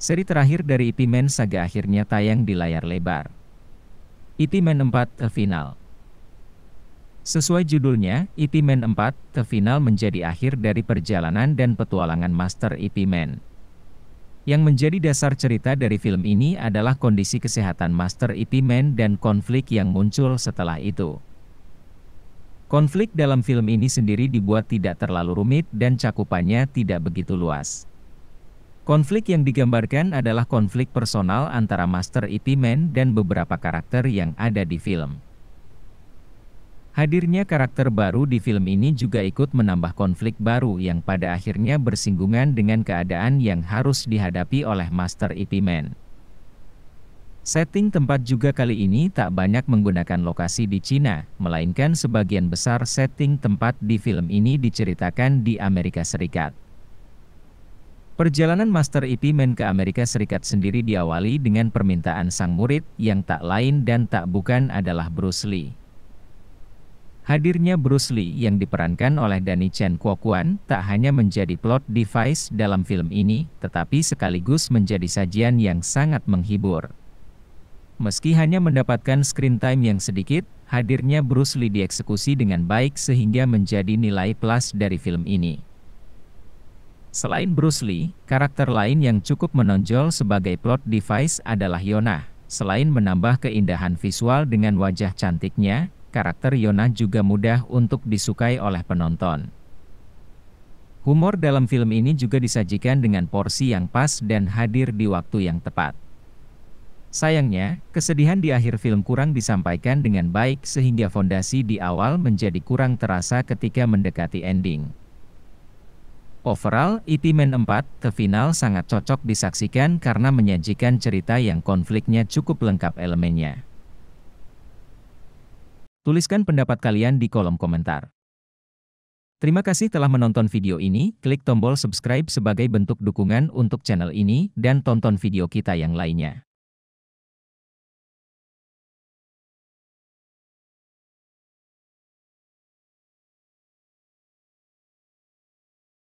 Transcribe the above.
Seri terakhir dari Ip Man Saga akhirnya tayang di layar lebar. Ip Man 4 The Final Sesuai judulnya, Ip Man 4 The Final menjadi akhir dari perjalanan dan petualangan Master Ip Man. Yang menjadi dasar cerita dari film ini adalah kondisi kesehatan Master Ip Man dan konflik yang muncul setelah itu. Konflik dalam film ini sendiri dibuat tidak terlalu rumit dan cakupannya tidak begitu luas. Konflik yang digambarkan adalah konflik personal antara Master Ipimen e dan beberapa karakter yang ada di film. Hadirnya karakter baru di film ini juga ikut menambah konflik baru yang pada akhirnya bersinggungan dengan keadaan yang harus dihadapi oleh Master Ipimen. E setting tempat juga kali ini tak banyak menggunakan lokasi di Cina, melainkan sebagian besar setting tempat di film ini diceritakan di Amerika Serikat. Perjalanan Master e Men ke Amerika Serikat sendiri diawali dengan permintaan sang murid yang tak lain dan tak bukan adalah Bruce Lee. Hadirnya Bruce Lee yang diperankan oleh Danny Chan Kuo Kuan tak hanya menjadi plot device dalam film ini, tetapi sekaligus menjadi sajian yang sangat menghibur. Meski hanya mendapatkan screen time yang sedikit, hadirnya Bruce Lee dieksekusi dengan baik sehingga menjadi nilai plus dari film ini. Selain Bruce Lee, karakter lain yang cukup menonjol sebagai plot device adalah Yona. Selain menambah keindahan visual dengan wajah cantiknya, karakter Yona juga mudah untuk disukai oleh penonton. Humor dalam film ini juga disajikan dengan porsi yang pas dan hadir di waktu yang tepat. Sayangnya, kesedihan di akhir film kurang disampaikan dengan baik sehingga fondasi di awal menjadi kurang terasa ketika mendekati ending. Overall, EP Man 4 ke final sangat cocok disaksikan karena menyajikan cerita yang konfliknya cukup lengkap elemennya. Tuliskan pendapat kalian di kolom komentar. Terima kasih telah menonton video ini, klik tombol subscribe sebagai bentuk dukungan untuk channel ini, dan tonton video kita yang lainnya.